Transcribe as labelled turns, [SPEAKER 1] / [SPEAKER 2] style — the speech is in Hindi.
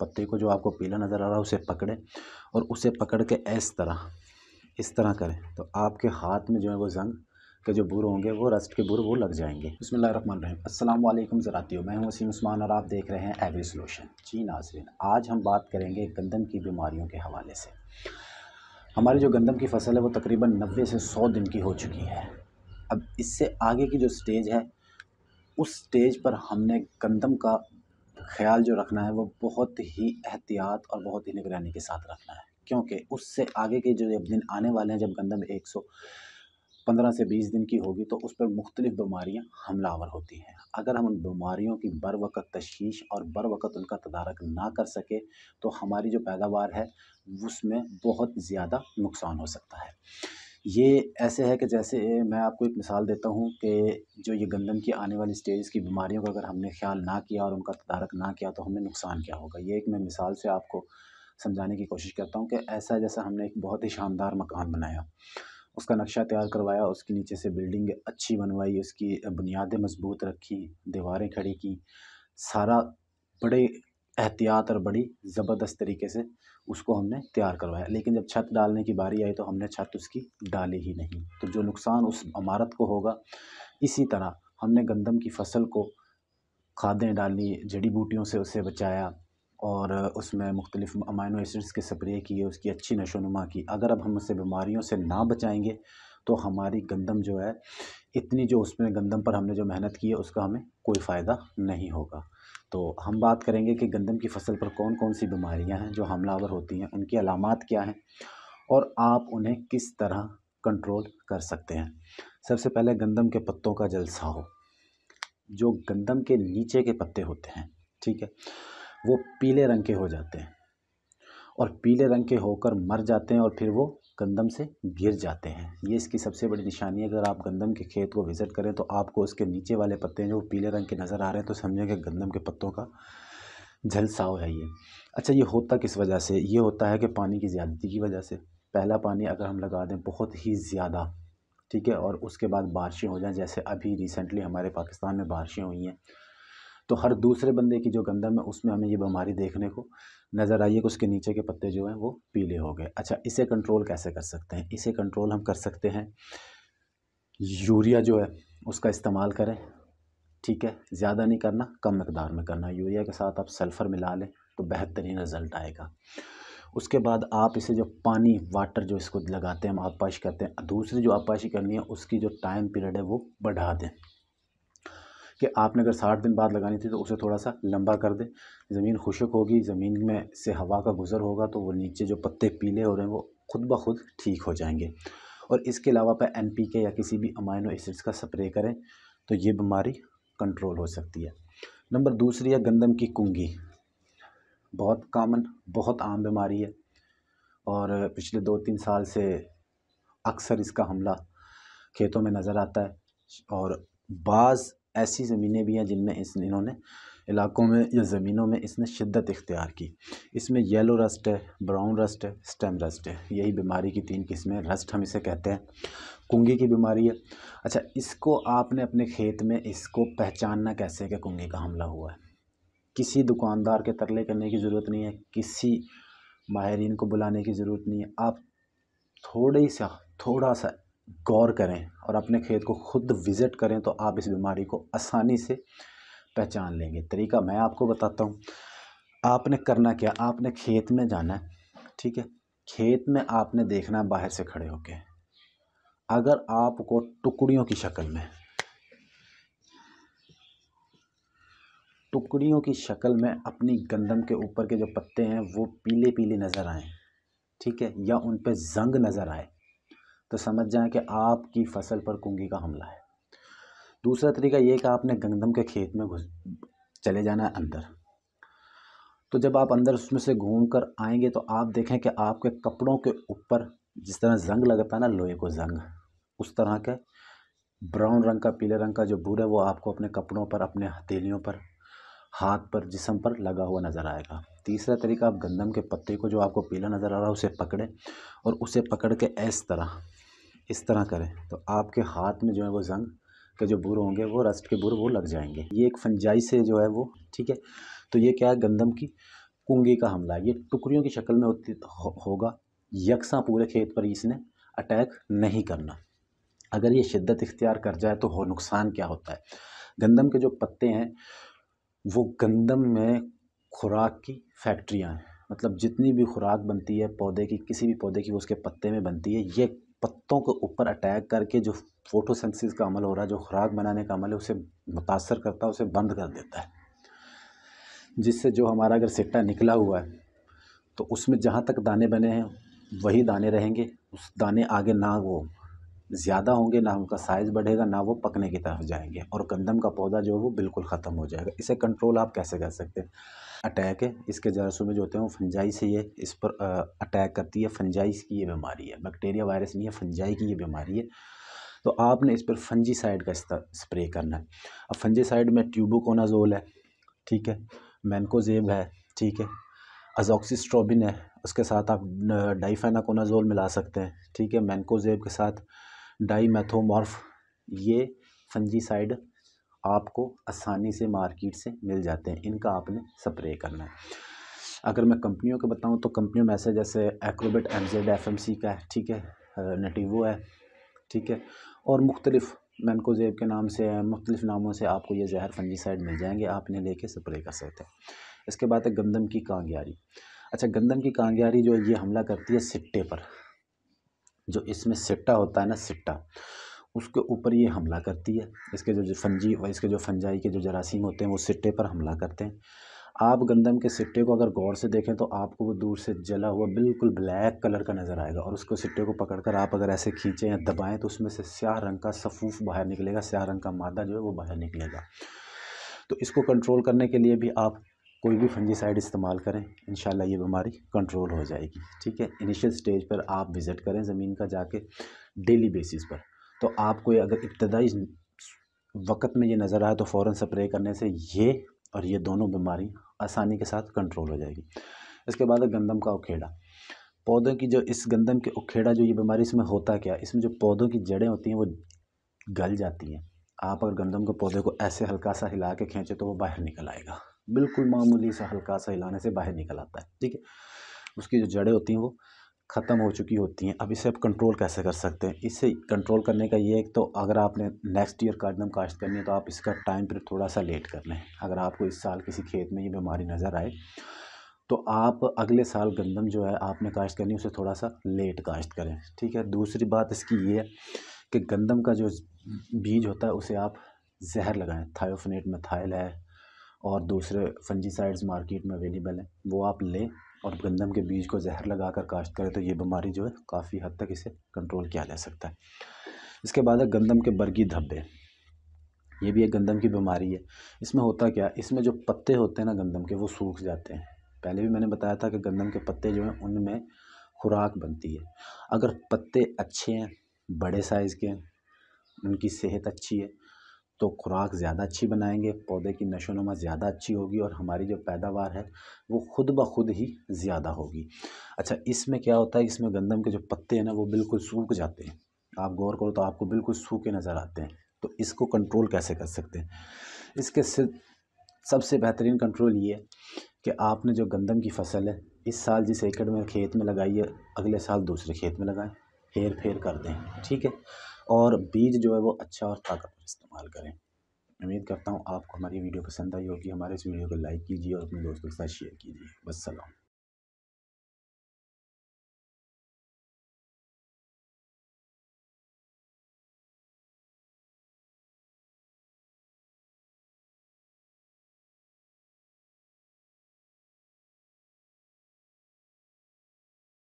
[SPEAKER 1] पत्ते को जो आपको पीला नज़र आ रहा है उसे पकड़ें और उसे पकड़ के इस तरह इस तरह करें तो आपके हाथ में जो है वो जंग के जो बुर होंगे वो रस्ट के बुर वो लग जाएंगे बसमिल रन रहीम असलम ज़रातियों मैं हूँ वसीम उस्मान और आप देख रहे हैं एवरी सोलूशन जी नाजरीन आज हम बात करेंगे गंदम की बीमारियों के हवाले से हमारी जो गंदम की फसल है वो तकरीबन नब्बे से सौ दिन की हो चुकी है अब इससे आगे की जो स्टेज है उस स्टेज पर हमने गंदम का ख्याल जो रखना है वो बहुत ही एहतियात और बहुत ही निगरानी के साथ रखना है क्योंकि उससे आगे के जो दिन आने वाले हैं जब गंदम एक सौ पंद्रह से बीस दिन की होगी तो उस पर मुख्तलिफ बीमारियाँ हमलावर होती हैं अगर हम उन बीमारियों की बर वक्त तशीश और बर वक्त उनका तदारक ना कर सके तो हमारी जो पैदावार है उसमें बहुत ज़्यादा नुकसान हो सकता है ये ऐसे है कि जैसे मैं आपको एक मिसाल देता हूँ कि जो ये गंदम की आने वाली स्टेज की बीमारियों का अगर हमने ख्याल ना किया और उनका तदारक ना किया तो हमें नुकसान क्या होगा ये एक मैं मिसाल से आपको समझाने की कोशिश करता हूँ कि ऐसा जैसा हमने एक बहुत ही शानदार मकान बनाया उसका नक्शा तैयार करवाया उसके नीचे से बिल्डिंग अच्छी बनवाई उसकी बुनियादें मजबूत रखी दीवारें खड़ी की सारा बड़े एहतियात और बड़ी ज़बरदस्त तरीके से उसको हमने तैयार करवाया लेकिन जब छत डालने की बारी आई तो हमने छत उसकी डाली ही नहीं तो जो नुकसान उस इमारत को होगा इसी तरह हमने गंदम की फसल को खादें डाली जड़ी बूटियों से उसे बचाया और उसमें मुख्तलिफ अमाइनो एसिड्स के स्प्रे किए उसकी अच्छी नशोनुमा की अगर अब हम उसे बीमारियों से ना बचाएंगे तो हमारी गंदम जो है इतनी जो उसमें गंदम पर हमने जो मेहनत की है उसका हमें कोई फ़ायदा नहीं होगा तो हम बात करेंगे कि गंदम की फसल पर कौन कौन सी बीमारियां हैं जो हमलावर होती हैं उनकी अलामत क्या हैं और आप उन्हें किस तरह कंट्रोल कर सकते हैं सबसे पहले गंदम के पत्तों का जलसा हो जो गंदम के नीचे के पत्ते होते हैं ठीक है वो पीले रंग के हो जाते हैं और पीले रंग के होकर मर जाते हैं और फिर वो गंदम से गिर जाते हैं ये इसकी सबसे बड़ी निशानी है अगर आप गंदम के खेत को विज़िट करें तो आपको उसके नीचे वाले पत्ते जो पीले रंग के नज़र आ रहे हैं तो समझेंगे गंदम के पत्तों का झलसाव है ये अच्छा ये होता किस वजह से ये होता है कि पानी की ज़्यादती की वजह से पहला पानी अगर हम लगा दें बहुत ही ज़्यादा ठीक है और उसके बाद बारिशें हो जाएँ जैसे अभी रिसेंटली हमारे पाकिस्तान में बारिशें हुई हैं तो हर दूसरे बंदे की जो गंदम है उसमें हमें ये बीमारी देखने को नज़र आई है कि उसके नीचे के पत्ते जो हैं वो पीले हो गए अच्छा इसे कंट्रोल कैसे कर सकते हैं इसे कंट्रोल हम कर सकते हैं यूरिया जो है उसका इस्तेमाल करें ठीक है ज़्यादा नहीं करना कम मकदार में करना यूरिया के साथ आप सल्फ़र मिला लें तो बेहतरीन रिज़ल्ट आएगा उसके बाद आप इसे जो पानी वाटर जो इसको लगाते हैं हम आपाइश करते हैं दूसरी जो आपाइशी करनी है उसकी जो टाइम पीरियड है वो बढ़ा दें कि आपने अगर साठ दिन बाद लगानी थी तो उसे थोड़ा सा लंबा कर दें ज़मीन खुशक होगी ज़मीन में से हवा का गुज़र होगा तो वो नीचे जो पत्ते पीले हो रहे हैं वो खुद ब खुद ठीक हो जाएंगे और इसके अलावा पर एन पी के या किसी भी अमाइनो एसिड्स का स्प्रे करें तो ये बीमारी कंट्रोल हो सकती है नंबर दूसरी है गंदम की कुंगी बहुत कामन बहुत आम बीमारी है और पिछले दो तीन साल से अक्सर इसका हमला खेतों में नज़र आता है और बाज़ ऐसी ज़मीनें भी हैं जिनमें इस इन्होंने इलाक़ों में या ज़मीनों में इसने शिद्दत इख्तियार की इसमें येलो रस्ट है ब्राउन रस्ट है स्टेम रस्ट है यही बीमारी की तीन किस्में रस्ट हम इसे कहते हैं कुंगी की बीमारी है अच्छा इसको आपने अपने खेत में इसको पहचानना कैसे कि कुंगी का हमला हुआ है किसी दुकानदार के तरले करने की ज़रूरत नहीं है किसी माहरीन को बुलाने की ज़रूरत नहीं है आप थोड़े सा थोड़ा सा गौर करें और अपने खेत को खुद विज़िट करें तो आप इस बीमारी को आसानी से पहचान लेंगे तरीका मैं आपको बताता हूँ आपने करना क्या आपने खेत में जाना है ठीक है खेत में आपने देखना है बाहर से खड़े होके अगर आपको टुकड़ियों की शक्ल में टुकड़ियों की शक्ल में अपनी गंदम के ऊपर के जो पत्ते हैं वो पीले पीले नज़र आए ठीक है या उन पर जंग नज़र आए तो समझ जाएं कि आपकी फसल पर कुंगी का हमला है दूसरा तरीका ये कि आपने गंदम के खेत में घुस चले जाना है अंदर तो जब आप अंदर उसमें से घूम कर आएंगे तो आप देखें कि आपके कपड़ों के ऊपर जिस तरह जंग लगता है ना लोहे को जंग उस तरह के ब्राउन रंग का पीले रंग का जो बूर है वो आपको अपने कपड़ों पर अपने हथेलियों पर हाथ पर जिसम पर लगा हुआ नज़र आएगा तीसरा तरीका आप गंदम के पत्ते को जो आपको पीला नज़र आ रहा है उसे पकड़ें और उसे पकड़ के इस तरह इस तरह करें तो आपके हाथ में जो है वो जंग के जो बुर होंगे वो रस्ट के बुर वो लग जाएंगे ये एक फंजाई से जो है वो ठीक है तो ये क्या है गंदम की कुंगी का हमला ये टुकड़ियों की शक्ल में होती हो, होगा यकसा पूरे खेत पर इसने अटैक नहीं करना अगर ये शिद्दत इख्तियार कर जाए तो हो नुकसान क्या होता है गंदम के जो पत्ते हैं वो गंदम में खुराक की फैक्ट्रियाँ हैं मतलब जितनी भी खुराक बनती है पौधे की किसी भी पौधे की वो उसके पत्ते में बनती है ये पत्तों के ऊपर अटैक करके जो फोटोसेंसिस का अमल हो रहा है जो खुराक बनाने का अमल है उसे मुतासर करता है उसे बंद कर देता है जिससे जो हमारा अगर सिट्टा निकला हुआ है तो उसमें जहाँ तक दाने बने हैं वही दाने रहेंगे उस दाने आगे ना वो ज़्यादा होंगे ना उनका साइज़ बढ़ेगा ना वो पकने की तरफ जाएंगे और गंदम का पौधा जो है वो बिल्कुल ख़त्म हो जाएगा इसे कंट्रोल आप कैसे कर सकते हैं अटैक है इसके में जो होते हैं वो फंजाई से ये इस पर अटैक करती है फंजाई की ये बीमारी है बैक्टीरिया वायरस नहीं है फंजाई की ये बीमारी है तो आपने इस पर फंजीसाइड का स्प्रे करना है अब फंजीसाइड में ट्यूबोकोनाजोल है ठीक है मैनकोजेब है ठीक है स्ट्रॉबिन है उसके साथ आप डाइफेनाकोनाजोल मिला सकते हैं ठीक है मैनकोजेब के साथ डाईमेथोमॉर्फ ये फंजीसाइड आपको आसानी से मार्केट से मिल जाते हैं इनका आपने स्प्रे करना है अगर मैं कंपनियों के बताऊं तो कंपनियों में ऐसे जैसे एक्रोबेट एम सी का है ठीक है नटिवो है ठीक है और मुख्तलिफ मैनको जेब के नाम से मुख्तलिफ नामों से आपको ये जहर फंजीसाइड मिल जाएंगे आप इन्हें लेके स्प्रे कर सकते हैं इसके बाद है गंदम की कांग्यारी अच्छा गंदम की कांग्यारी जो ये हमला करती है सिट्टे पर जो इसमें सिट्टा होता है ना सिट्टा उसके ऊपर ये हमला करती है इसके जो फंजी इसके जो फंजाई के जो जरासीम होते हैं वो सिट्टे पर हमला करते हैं आप गंदम के सिट्टे को अगर गौर से देखें तो आपको वो दूर से जला हुआ बिल्कुल ब्लैक कलर का नज़र आएगा और उसको सिट्टे को पकड़कर आप अगर ऐसे खींचें या दबाएं तो उसमें से स्याह रंग का सफ़ूफ बाहर निकलेगा स्याह रंग का मादा जो है वो बाहर निकलेगा तो इसको कंट्रोल करने के लिए भी आप कोई भी फंजीसाइड इस्तेमाल करें इन ये बीमारी कंट्रोल हो जाएगी ठीक है इनिशियल स्टेज पर आप विज़िट करें ज़मीन का जाके डेली बेसिस पर तो आपको अगर इब्तदाई वक़्त में ये नज़र आए तो फ़ौर स्प्रे करने से ये और ये दोनों बीमारी आसानी के साथ कंट्रोल हो जाएगी इसके बाद है गंदम का उखेड़ा पौधों की जो इस गंदम के उखेड़ा जो ये बीमारी इसमें होता क्या इसमें जो पौधों की जड़ें होती हैं वो गल जाती हैं आप अगर गंदम के पौधे को ऐसे हल्का सा हिला के खींचे तो वो बाहर निकल आएगा बिल्कुल मामूली सा हल्का सा हिलाने से बाहर निकल आता है ठीक है उसकी जो जड़ें होती हैं वो ख़त्म हो चुकी होती हैं अब इसे आप कंट्रोल कैसे कर सकते हैं इसे कंट्रोल करने का ये एक तो अगर आपने नेक्स्ट ईयर कदम काश्त करनी है तो आप इसका टाइम पीरियड थोड़ा सा लेट कर लें अगर आपको इस साल किसी खेत में ये बीमारी नज़र आए तो आप अगले साल गंदम जो है आपने काश्त करनी उसे थोड़ा सा लेट काश्त करें ठीक है दूसरी बात इसकी ये है कि गंदम का जो बीज होता है उसे आप जहर लगाएं थायोफिनेट मेथाइल है और दूसरे फंजीसाइड्स मार्केट में अवेलेबल हैं वो आप लें और गंदम के बीज को जहर लगा कर काश्त करें तो ये बीमारी जो है काफ़ी हद तक इसे कंट्रोल किया जा सकता है इसके बाद है गंदम के बरगी धब्बे ये भी एक गंदम की बीमारी है इसमें होता क्या इसमें जो पत्ते होते हैं ना गंदम के वो सूख जाते हैं पहले भी मैंने बताया था कि गंदम के पत्ते जो हैं उनमें खुराक बनती है अगर पत्ते अच्छे हैं बड़े साइज़ के हैं उनकी सेहत अच्छी है तो खुराक ज़्यादा अच्छी बनाएंगे पौधे की नशो नुमा ज़्यादा अच्छी होगी और हमारी जो पैदावार है वो खुद ब खुद ही ज़्यादा होगी अच्छा इसमें क्या होता है इसमें गंदम के जो पत्ते हैं ना वो बिल्कुल सूख जाते हैं आप गौर करो तो आपको बिल्कुल सूखे नज़र आते हैं तो इसको कंट्रोल कैसे कर सकते हैं इसके सबसे बेहतरीन कंट्रोल ये है कि आपने जो गंदम की फसल है इस साल जिस एकड़ में खेत में लगाइए अगले साल दूसरे खेत में लगाएं हेर फेर कर दें ठीक है और बीज जो है वो अच्छा और ताकतवर इस्तेमाल करें उम्मीद करता हूँ आपको हमारी वीडियो पसंद आई होगी हमारे इस वीडियो को लाइक कीजिए और अपने दोस्तों के साथ शेयर कीजिए सलाम